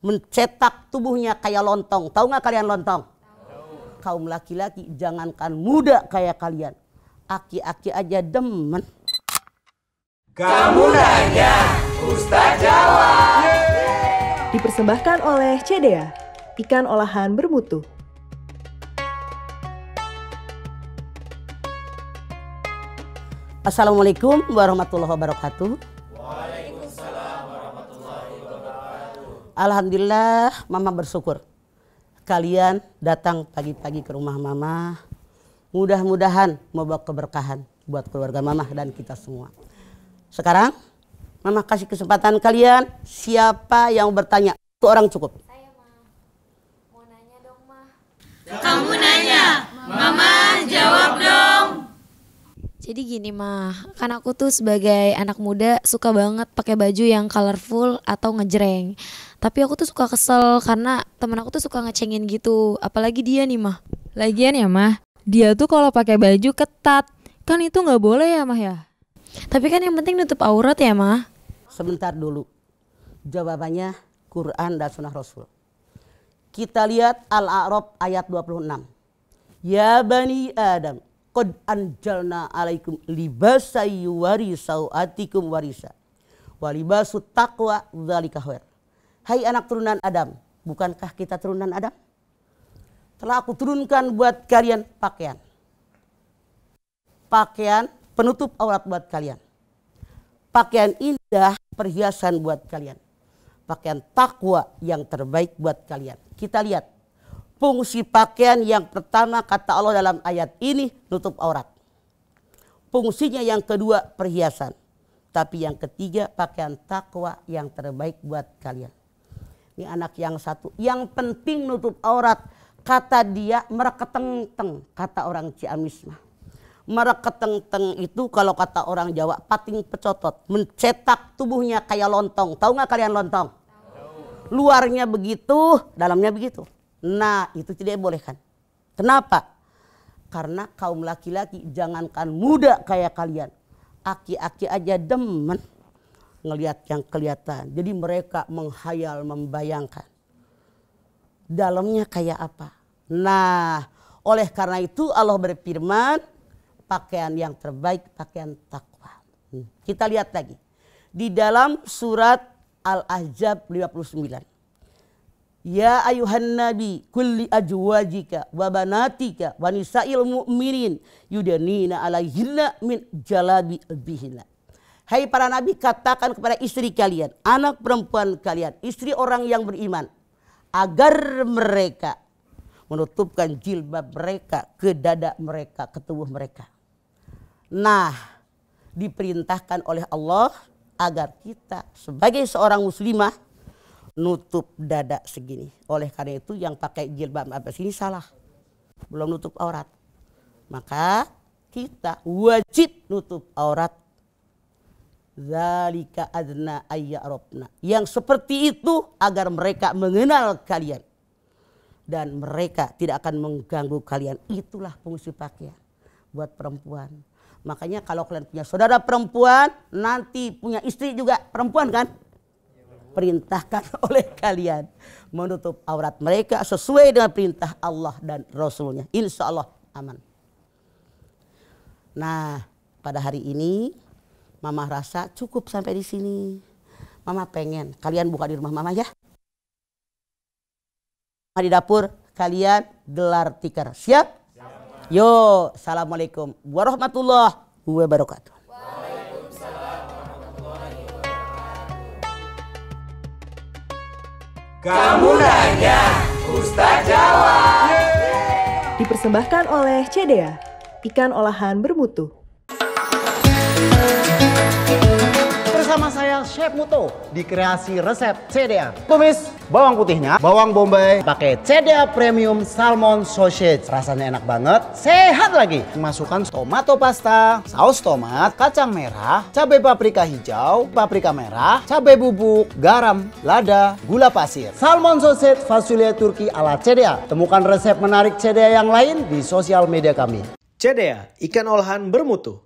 mencetak tubuhnya kayak lontong. Tahu nggak kalian lontong? Tau. Kaum laki-laki jangankan muda kayak kalian. Aki-aki aja demen. Kamu nanya, Ustaz jawab. Dipersembahkan oleh CDA, ikan olahan bermutu. Assalamualaikum warahmatullahi wabarakatuh. Alhamdulillah mama bersyukur kalian datang pagi-pagi ke rumah mama. Mudah-mudahan membawa keberkahan buat keluarga mama dan kita semua. Sekarang mama kasih kesempatan kalian siapa yang bertanya. Itu orang cukup. Jadi gini mah, kan aku tuh sebagai anak muda suka banget pakai baju yang colorful atau ngejreng. Tapi aku tuh suka kesel karena temen aku tuh suka ngecengin gitu, apalagi dia nih mah. Lagian ya mah, dia tuh kalau pakai baju ketat, kan itu nggak boleh ya mah ya. Tapi kan yang penting nutup aurat ya mah. Sebentar dulu, jawabannya Quran dan Sunnah Rasul. Kita lihat Al-A'raf ayat 26. Ya Bani Adam, Qad anjalna alaikum libasa yuwari atikum warisa. Walibasu taqwa dzalika khair. Hai anak turunan Adam, bukankah kita turunan Adam? Telah aku turunkan buat kalian pakaian. Pakaian penutup aurat buat kalian. Pakaian indah perhiasan buat kalian. Pakaian takwa yang terbaik buat kalian. Kita lihat Fungsi pakaian yang pertama kata Allah dalam ayat ini nutup aurat. Fungsinya yang kedua perhiasan. Tapi yang ketiga pakaian takwa yang terbaik buat kalian. Ini anak yang satu. Yang penting nutup aurat. Kata dia mereketeng-teng. Kata orang Ciamis mah. Mereketeng-teng itu kalau kata orang Jawa pating pecotot. Mencetak tubuhnya kayak lontong. Tahu nggak kalian lontong? Luarnya begitu, dalamnya begitu. Nah itu tidak kan? Kenapa? Karena kaum laki-laki jangankan muda kayak kalian. Aki-aki aja demen ngelihat yang kelihatan. Jadi mereka menghayal, membayangkan. Dalamnya kayak apa? Nah, oleh karena itu Allah berfirman, pakaian yang terbaik, pakaian takwa. Hmm, kita lihat lagi. Di dalam surat Al-Ahzab 59. Ya ayuhan nabi kulli ajwajika wa banatika wa nisa'il mu'minin yudanina alaihina min jalabi bihinna. Hai para nabi katakan kepada istri kalian, anak perempuan kalian, istri orang yang beriman. Agar mereka menutupkan jilbab mereka ke dada mereka, ke tubuh mereka. Nah diperintahkan oleh Allah agar kita sebagai seorang muslimah nutup dada segini. Oleh karena itu yang pakai jilbab abbas ini salah. Belum nutup aurat. Maka kita wajib nutup aurat. Zalika adna ayya Yang seperti itu agar mereka mengenal kalian. Dan mereka tidak akan mengganggu kalian. Itulah fungsi pakaian buat perempuan. Makanya kalau kalian punya saudara perempuan, nanti punya istri juga perempuan kan? perintahkan oleh kalian menutup aurat mereka sesuai dengan perintah Allah dan Rasulnya. Insya Allah aman. Nah, pada hari ini Mama rasa cukup sampai di sini. Mama pengen kalian buka di rumah Mama ya. Di dapur kalian gelar tikar. Siap? Siap. Yo, assalamualaikum warahmatullahi wabarakatuh. Kamu nanya, Ustaz jawab. Dipersembahkan oleh CDA, ikan olahan bermutu. Chef Muto di kreasi resep CDA. Tumis bawang putihnya, bawang bombay, pakai CDA Premium Salmon Sausage. Rasanya enak banget, sehat lagi. Masukkan tomato pasta, saus tomat, kacang merah, cabai paprika hijau, paprika merah, cabai bubuk, garam, lada, gula pasir. Salmon Sausage Fasulye Turki ala CDA. Temukan resep menarik CDA yang lain di sosial media kami. CDA, ikan olahan bermutu.